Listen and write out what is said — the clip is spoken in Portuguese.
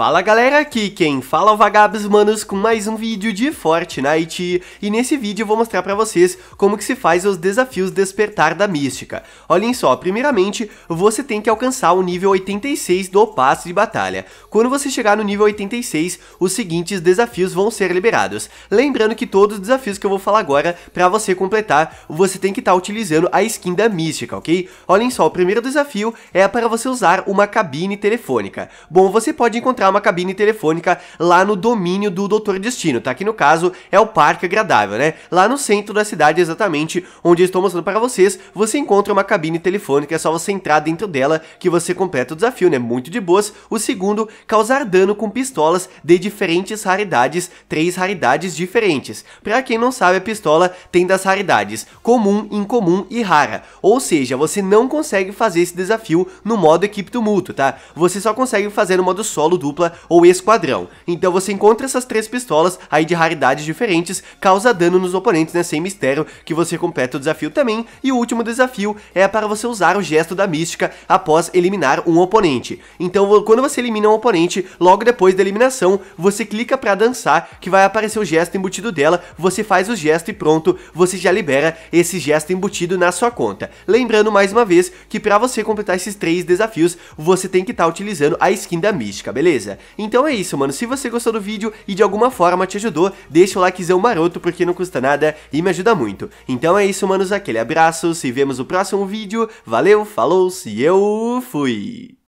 Fala galera, aqui quem fala é o Vagabos Manos com mais um vídeo de Fortnite e nesse vídeo eu vou mostrar pra vocês como que se faz os desafios Despertar da Mística. Olhem só, primeiramente você tem que alcançar o nível 86 do passo de batalha. Quando você chegar no nível 86, os seguintes desafios vão ser liberados. Lembrando que todos os desafios que eu vou falar agora, pra você completar, você tem que estar tá utilizando a skin da Mística, ok? Olhem só, o primeiro desafio é para você usar uma cabine telefônica. Bom, você pode encontrar uma cabine telefônica lá no domínio do Doutor Destino, tá? Que no caso é o Parque Agradável, né? Lá no centro da cidade, exatamente onde eu estou mostrando para vocês, você encontra uma cabine telefônica, é só você entrar dentro dela que você completa o desafio, né? Muito de boas. O segundo, causar dano com pistolas de diferentes raridades, três raridades diferentes. Para quem não sabe, a pistola tem das raridades comum, incomum e rara. Ou seja, você não consegue fazer esse desafio no modo equipe tumulto, tá? Você só consegue fazer no modo solo duplo dupla ou esquadrão. Então você encontra essas três pistolas aí de raridades diferentes, causa dano nos oponentes, né, sem mistério, que você completa o desafio também. E o último desafio é para você usar o gesto da mística após eliminar um oponente. Então quando você elimina um oponente, logo depois da eliminação, você clica para dançar, que vai aparecer o gesto embutido dela, você faz o gesto e pronto, você já libera esse gesto embutido na sua conta. Lembrando mais uma vez que para você completar esses três desafios, você tem que estar tá utilizando a skin da mística, beleza? beleza? Então é isso, mano. Se você gostou do vídeo e de alguma forma te ajudou, deixa o likezão maroto porque não custa nada e me ajuda muito. Então é isso, manos. Aquele abraço. Se vemos no próximo vídeo. Valeu, falou, se eu fui.